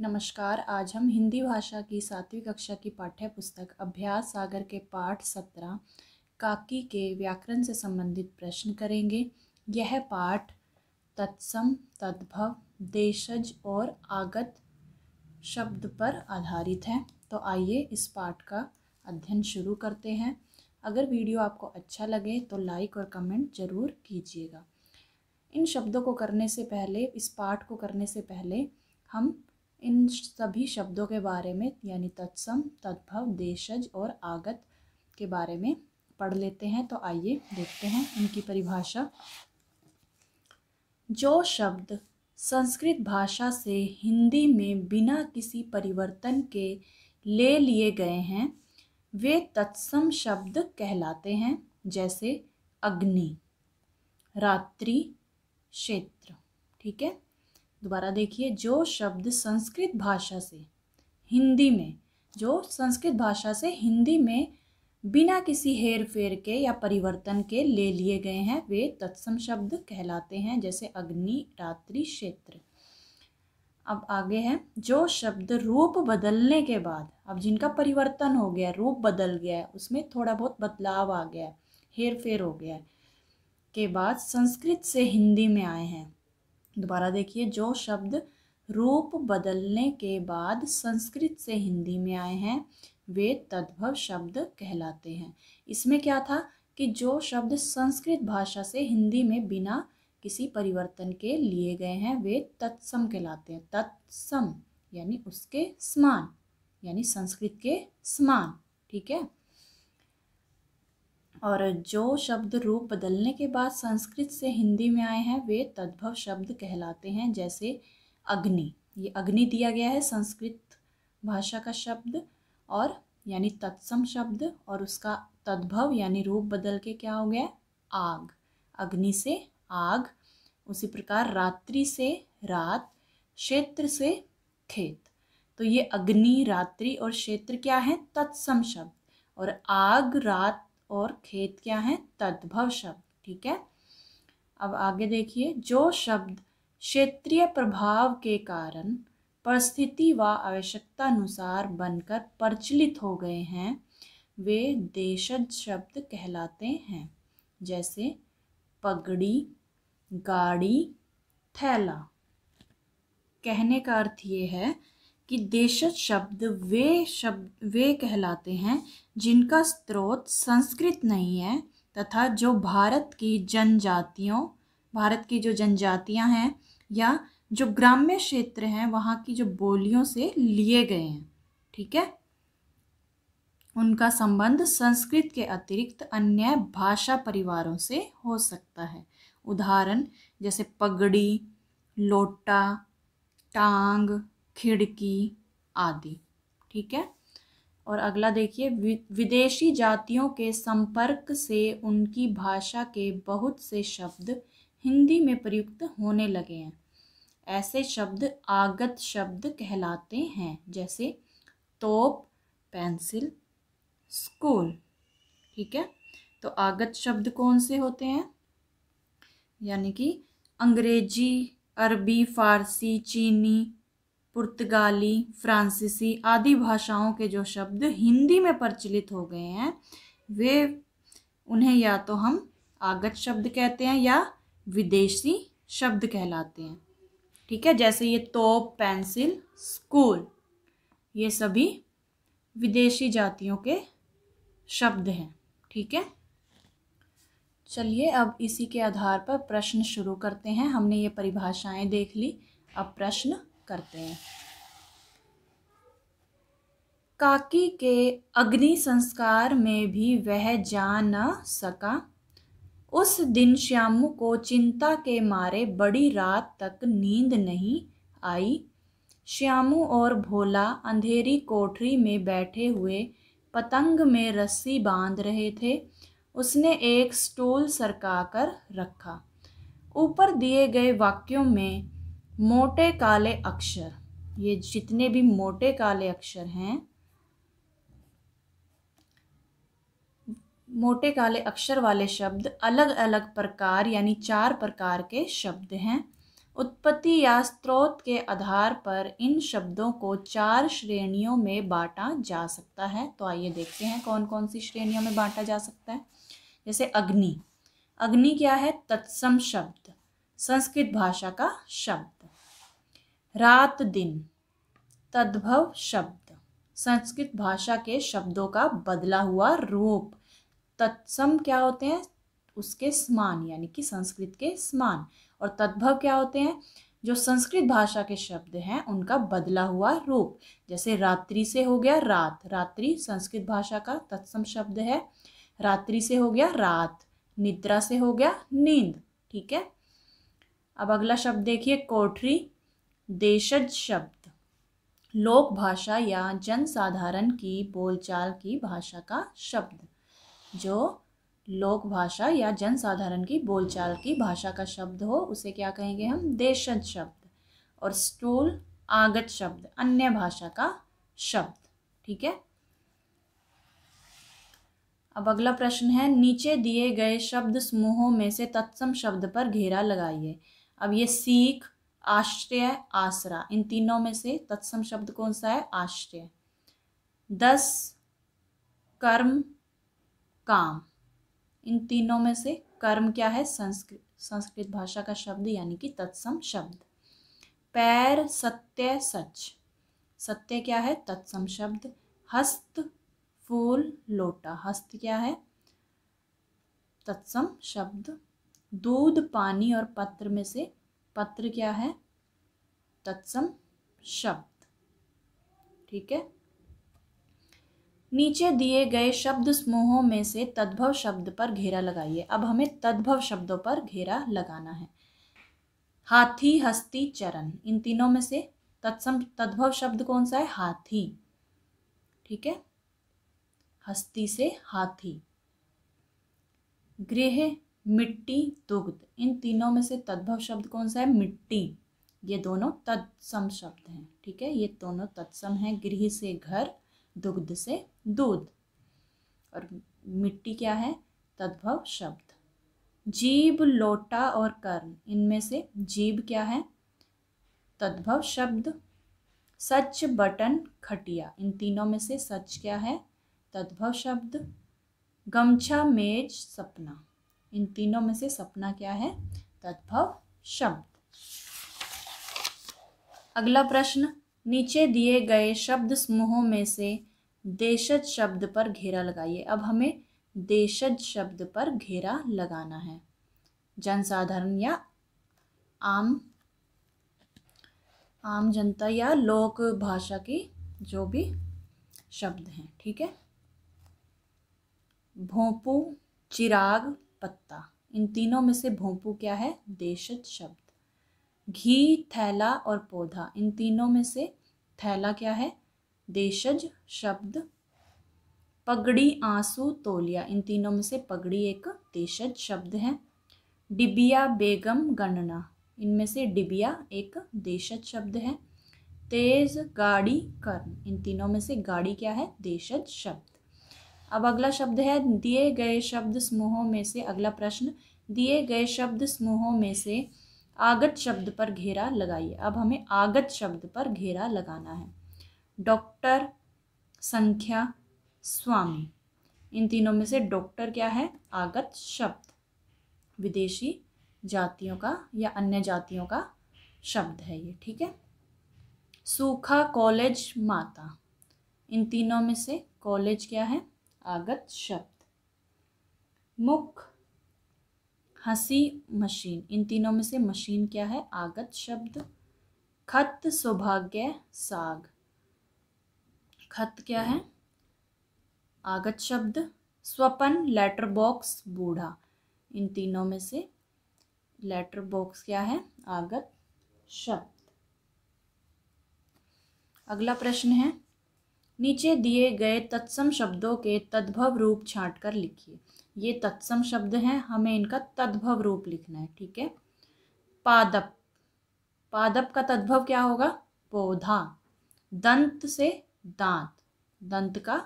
नमस्कार आज हम हिंदी भाषा की सातवीं कक्षा की पाठ्य पुस्तक अभ्यास सागर के पाठ सत्रह काकी के व्याकरण से संबंधित प्रश्न करेंगे यह पाठ तत्सम तद्भव देशज और आगत शब्द पर आधारित है तो आइए इस पाठ का अध्ययन शुरू करते हैं अगर वीडियो आपको अच्छा लगे तो लाइक और कमेंट ज़रूर कीजिएगा इन शब्दों को करने से पहले इस पाठ को करने से पहले हम इन सभी शब्दों के बारे में यानी तत्सम तद्भव देशज और आगत के बारे में पढ़ लेते हैं तो आइए देखते हैं इनकी परिभाषा जो शब्द संस्कृत भाषा से हिंदी में बिना किसी परिवर्तन के ले लिए गए हैं वे तत्सम शब्द कहलाते हैं जैसे अग्नि रात्रि क्षेत्र ठीक है दोबारा देखिए जो शब्द संस्कृत भाषा से हिंदी में जो संस्कृत भाषा से हिंदी में बिना किसी हेर फेर के या परिवर्तन के ले लिए गए हैं वे तत्सम शब्द कहलाते हैं जैसे अग्नि रात्रि क्षेत्र अब आगे है जो शब्द रूप बदलने के बाद अब जिनका परिवर्तन हो गया रूप बदल गया है उसमें थोड़ा बहुत बदलाव आ गया है हेर फेर हो गया है के बाद संस्कृत से हिंदी में आए हैं दोबारा देखिए जो शब्द रूप बदलने के बाद संस्कृत से हिंदी में आए हैं वे तद्भव शब्द कहलाते हैं इसमें क्या था कि जो शब्द संस्कृत भाषा से हिंदी में बिना किसी परिवर्तन के लिए गए हैं वे तत्सम कहलाते हैं तत्सम यानी उसके समान यानी संस्कृत के समान ठीक है और जो शब्द रूप बदलने के बाद संस्कृत से हिंदी में आए हैं वे तद्भव शब्द कहलाते हैं जैसे अग्नि ये अग्नि दिया गया है संस्कृत भाषा का शब्द और यानी तत्सम शब्द और उसका तद्भव यानी रूप बदल के क्या हो गया आग अग्नि से आग उसी प्रकार रात्रि से रात क्षेत्र से खेत तो ये अग्नि रात्रि और क्षेत्र क्या है तत्सम शब्द और आग रात और खेत क्या है तद्भव शब्द ठीक है अब आगे देखिए जो शब्द क्षेत्रीय प्रभाव के कारण परिस्थिति व आवश्यकता अनुसार बनकर प्रचलित हो गए हैं वे देशज शब्द कहलाते हैं जैसे पगड़ी गाड़ी थैला कहने का अर्थ ये है कि देशज शब्द वे शब्द वे कहलाते हैं जिनका स्रोत संस्कृत नहीं है तथा जो भारत की जनजातियों भारत की जो जनजातियां हैं या जो ग्राम्य क्षेत्र हैं वहाँ की जो बोलियों से लिए गए हैं ठीक है उनका संबंध संस्कृत के अतिरिक्त अन्य भाषा परिवारों से हो सकता है उदाहरण जैसे पगड़ी लोटा टांग खिड़की आदि ठीक है और अगला देखिए विदेशी जातियों के संपर्क से उनकी भाषा के बहुत से शब्द हिंदी में प्रयुक्त होने लगे हैं ऐसे शब्द आगत शब्द कहलाते हैं जैसे तोप पेंसिल स्कूल ठीक है तो आगत शब्द कौन से होते हैं यानी कि अंग्रेजी अरबी फारसी चीनी पुर्तगाली फ्रांसीसी आदि भाषाओं के जो शब्द हिंदी में प्रचलित हो गए हैं वे उन्हें या तो हम आगत शब्द कहते हैं या विदेशी शब्द कहलाते हैं ठीक है जैसे ये तोप पेंसिल स्कूल ये सभी विदेशी जातियों के शब्द हैं ठीक है चलिए अब इसी के आधार पर प्रश्न शुरू करते हैं हमने ये परिभाषाएं देख ली अब प्रश्न करते हैं काकी के अग्नि संस्कार में भी वह जा न सका उस दिन श्यामू को चिंता के मारे बड़ी रात तक नींद नहीं आई श्यामू और भोला अंधेरी कोठरी में बैठे हुए पतंग में रस्सी बांध रहे थे उसने एक स्टूल सरकाकर रखा ऊपर दिए गए वाक्यों में मोटे काले अक्षर ये जितने भी मोटे काले अक्षर हैं मोटे काले अक्षर वाले शब्द अलग अलग प्रकार यानी चार प्रकार के शब्द हैं उत्पत्ति या स्रोत के आधार पर इन शब्दों को चार श्रेणियों में बांटा जा सकता है तो आइए देखते हैं कौन कौन सी श्रेणियों में बांटा जा सकता है जैसे अग्नि अग्नि क्या है तत्सम शब्द संस्कृत भाषा का शब्द रात दिन तद्भव शब्द संस्कृत भाषा के शब्दों का बदला हुआ रूप तत्सम क्या होते हैं उसके समान यानी कि संस्कृत के समान और तद्भव क्या होते हैं जो संस्कृत भाषा के शब्द हैं उनका बदला हुआ रूप जैसे रात्रि से हो गया रात रात्रि संस्कृत भाषा का तत्सम शब्द है रात्रि से हो गया रात निद्रा से हो गया नींद ठीक है अब अगला शब्द देखिए कोठरी देशज शब्द लोक भाषा या जनसाधारण की बोलचाल की भाषा का शब्द जो लोक भाषा या जनसाधारण की बोलचाल की भाषा का शब्द हो उसे क्या कहेंगे हम देशज शब्द और स्टूल आगत शब्द अन्य भाषा का शब्द ठीक है अब अगला प्रश्न है नीचे दिए गए शब्द समूहों में से तत्सम शब्द पर घेरा लगाइए अब ये सीख आश्रय आसरा इन तीनों में से तत्सम शब्द कौन सा है आश्रय दस कर्म काम इन तीनों में से कर्म क्या है संस्कृत संस्कृत भाषा का शब्द यानी कि तत्सम शब्द पैर सत्य सच सत्य क्या है तत्सम शब्द हस्त फूल लोटा हस्त क्या है तत्सम शब्द दूध पानी और पत्र में से पत्र क्या है तत्सम शब्द ठीक है नीचे दिए गए शब्द समूहों में से तद्भव शब्द पर घेरा लगाइए अब हमें तद्भव शब्दों पर घेरा लगाना है हाथी हस्ती चरण इन तीनों में से तत्सम तद्भव शब्द कौन सा है हाथी ठीक है हस्ती से हाथी गृह मिट्टी दुग्ध इन तीनों में से तद्भव शब्द कौन सा है मिट्टी ये दोनों तत्सम शब्द हैं ठीक है ये दोनों तत्सम हैं गृह से घर दुग्ध से दूध और मिट्टी क्या है तद्भव शब्द जीव लोटा और कर्ण इनमें से जीव क्या है तद्भव शब्द सच बटन खटिया इन तीनों में से सच क्या है तद्भव शब्द गमछा मेज सपना इन तीनों में से सपना क्या है तद्भव शब्द अगला प्रश्न नीचे दिए गए शब्द समूहों में से देशज शब्द पर घेरा लगाइए अब हमें देशज शब्द पर घेरा लगाना है जनसाधारण या आम आम जनता या लोक भाषा की जो भी शब्द हैं ठीक है भोंपू चिराग पत्ता इन तीनों में से भोंपू क्या है देशज शब्द घी थैला और पौधा इन तीनों में से थैला क्या है देशज शब्द पगड़ी आंसू तोलिया इन तीनों में से पगड़ी एक देशज शब्द है डिबिया बेगम गणना इनमें से डिबिया एक देशज शब्द है तेज गाड़ी कर्म इन तीनों में से गाड़ी क्या है देशज शब्द अब अगला शब्द है दिए गए शब्द समूहों में से अगला प्रश्न दिए गए शब्द समूहों में से आगत शब्द पर घेरा लगाइए अब हमें आगत शब्द पर घेरा लगाना है डॉक्टर संख्या स्वामी इन तीनों में से डॉक्टर क्या है आगत शब्द विदेशी जातियों का या अन्य जातियों का शब्द है ये ठीक है सूखा कॉलेज माता इन तीनों में से कॉलेज क्या है आगत शब्द मुख हंसी मशीन इन तीनों में से मशीन क्या है आगत शब्द खत सौभाग्य साग खत क्या है आगत शब्द स्वपन लेटर बॉक्स बूढ़ा इन तीनों में से लेटर बॉक्स क्या है आगत शब्द अगला प्रश्न है नीचे दिए गए तत्सम शब्दों के तद्भव रूप छाँट कर लिखिए ये तत्सम शब्द हैं हमें इनका तद्भव रूप लिखना है ठीक है पादप पादप का तद्भव क्या होगा पौधा दंत से दांत दंत का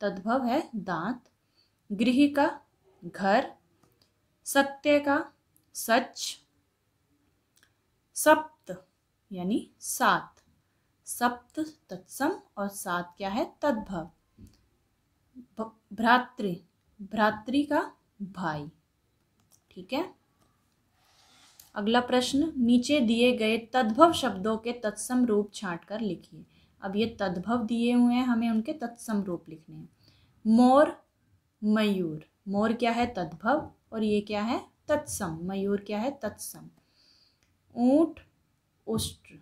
तद्भव है दांत गृह का घर सत्य का सच सप्त यानी सात सप्त तत्सम और सात क्या है तद्भव भ्रातृ भ्रातृ का भाई ठीक है अगला प्रश्न नीचे दिए गए तद्भव शब्दों के तत्सम रूप छाट कर लिखिए अब ये तद्भव दिए हुए हैं हमें उनके तत्सम रूप लिखने हैं मोर मयूर मोर क्या है तद्भव और ये क्या है तत्सम मयूर क्या है तत्सम ऊंट उष्ट्र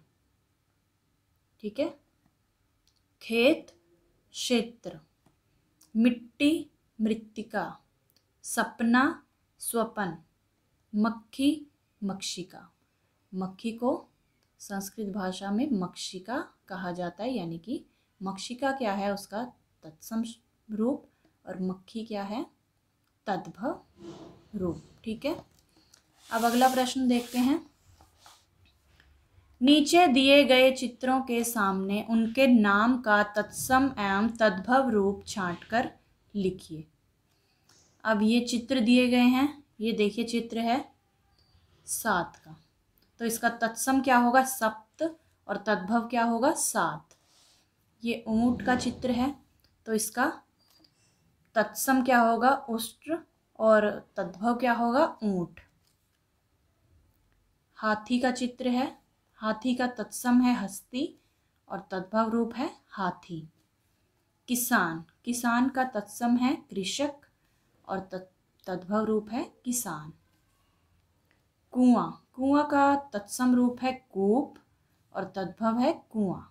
ठीक है खेत क्षेत्र मिट्टी मृत्तिका सपना स्वपन मक्खी मक्षिका मक्खी को संस्कृत भाषा में मक्षिका कहा जाता है यानी कि मक्षिका क्या है उसका तत्सम रूप और मक्खी क्या है तद्भव रूप ठीक है अब अगला प्रश्न देखते हैं नीचे दिए गए चित्रों के सामने उनके नाम का तत्सम एवं तद्भव रूप छाँट कर लिखिए अब ये चित्र दिए गए हैं ये देखिए चित्र है सात का तो इसका तत्सम क्या होगा सप्त और तद्भव क्या होगा सात ये ऊँट का चित्र है तो इसका तत्सम क्या होगा उष्ट्र और तद्भव क्या होगा ऊँट हाथी का चित्र है हाथी का तत्सम है हस्ती और तद्भव रूप है हाथी किसान किसान का तत्सम है कृषक और तद्भव रूप है किसान कुआं कुआं का तत्सम रूप है कूप और तद्भव है कुआं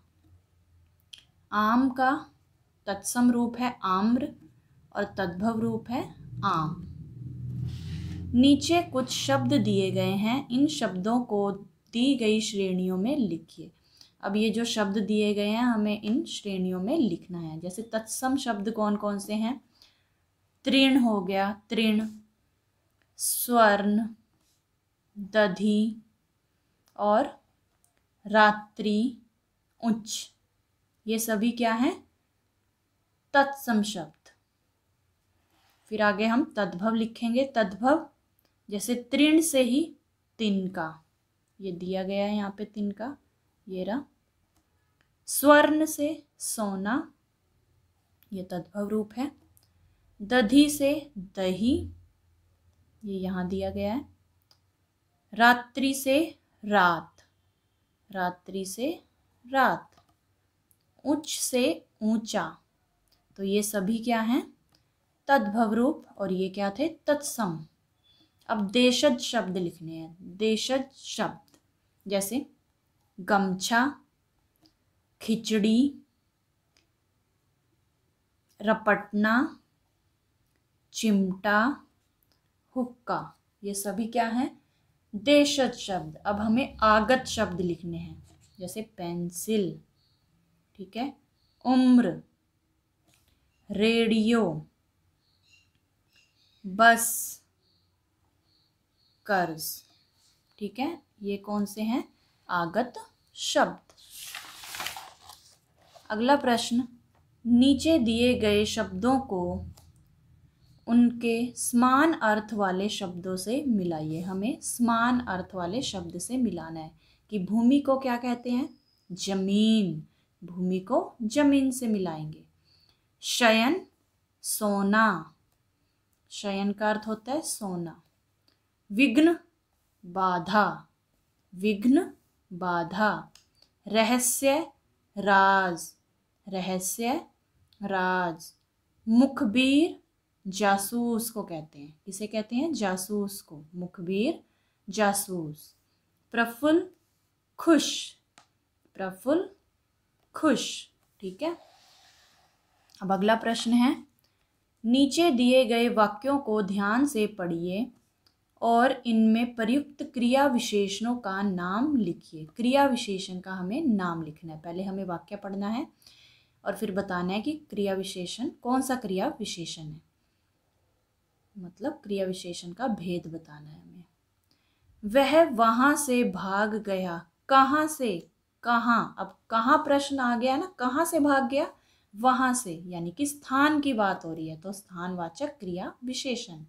आम का तत्सम रूप है आम्र और तद्भव रूप है आम नीचे कुछ शब्द दिए गए हैं इन शब्दों को दी गई श्रेणियों में लिखिए अब ये जो शब्द दिए गए हैं हमें इन श्रेणियों में लिखना है जैसे तत्सम शब्द कौन कौन से हैं तृण हो गया तृण स्वर्ण दधि और रात्रि उच्च ये सभी क्या हैं तत्सम शब्द फिर आगे हम तद्भव लिखेंगे तद्भव जैसे तृण से ही तिनका का ये दिया गया है यहाँ पे तीन का ये रहा स्वर्ण से सोना ये तद्भव रूप है दधी से दही ये यहाँ दिया गया है रात्रि से रात रात्रि से रात उच्च से ऊंचा तो ये सभी क्या हैं तद्भव रूप और ये क्या थे तत्सम अब देशज शब्द लिखने हैं देशज शब्द जैसे गमछा खिचड़ी रपटना चिमटा हुक्का ये सभी क्या हैं देशज शब्द अब हमें आगत शब्द लिखने हैं जैसे पेंसिल ठीक है उम्र रेडियो बस कर्ज ठीक है ये कौन से हैं आगत शब्द अगला प्रश्न नीचे दिए गए शब्दों को उनके समान अर्थ वाले शब्दों से मिलाइए हमें समान अर्थ वाले शब्द से मिलाना है कि भूमि को क्या कहते हैं जमीन भूमि को जमीन से मिलाएंगे शयन सोना शयन का अर्थ होता है सोना विघ्न बाधा विघ्न बाधा रहस्य राज रहस्य राज मुखबीर जासूस को कहते हैं किसे कहते हैं जासूस को मुखबीर जासूस प्रफुल्ल खुश प्रफुल्ल खुश ठीक है अब अगला प्रश्न है नीचे दिए गए वाक्यों को ध्यान से पढ़िए और इनमें प्रयुक्त क्रिया विशेषणों का नाम लिखिए क्रिया विशेषण का हमें नाम लिखना है पहले हमें वाक्य पढ़ना है और फिर बताना है कि क्रिया विशेषण कौन सा क्रिया विशेषण है मतलब क्रिया विशेषण का भेद बताना है हमें वह वहाँ से भाग गया कहाँ से कहाँ अब कहाँ प्रश्न आ गया ना कहाँ से भाग गया वहाँ से यानी कि स्थान की बात हो रही है तो स्थानवाचक क्रिया विशेषण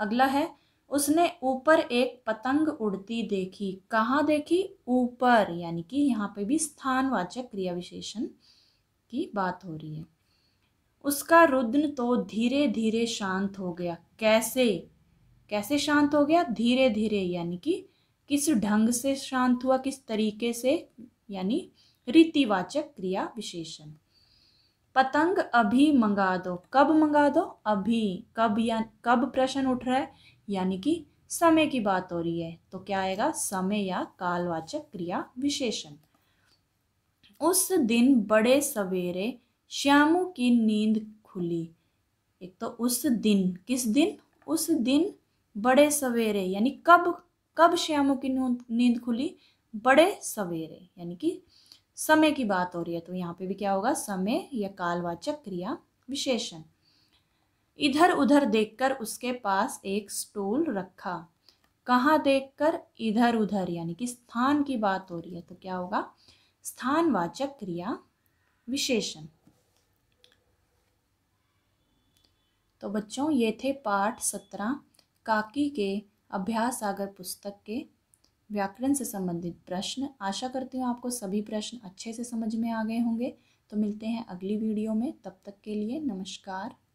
अगला है उसने ऊपर एक पतंग उड़ती देखी कहाँ देखी ऊपर यानी कि यहाँ पे भी स्थानवाचक क्रिया विशेषण की बात हो रही है उसका रुद्न तो धीरे धीरे शांत हो गया कैसे कैसे शांत हो गया धीरे धीरे यानी कि किस ढंग से शांत हुआ किस तरीके से यानी रीतिवाचक क्रिया विशेषण पतंग अभी मंगा दो कब मंगा दो अभी कब या कब प्रश्न उठ रहा है यानी कि समय की बात हो रही है तो क्या आएगा समय या कालवाचक क्रिया विशेषण उस दिन बड़े सवेरे श्यामू की नींद खुली एक तो उस दिन किस दिन उस दिन बड़े सवेरे यानी कब कब श्यामू की नींद खुली बड़े सवेरे यानी कि समय की बात हो रही है तो यहाँ पे भी क्या होगा समय या कालवाचक क्रिया विशेषण इधर उधर देखकर उसके पास एक स्टूल रखा कहाँ देखकर इधर उधर यानी कि स्थान की बात हो रही है तो क्या होगा स्थानवाचक क्रिया विशेषण तो बच्चों ये थे पाठ सत्रह काकी के अभ्यास सागर पुस्तक के व्याकरण से संबंधित प्रश्न आशा करती हूँ आपको सभी प्रश्न अच्छे से समझ में आ गए होंगे तो मिलते हैं अगली वीडियो में तब तक के लिए नमस्कार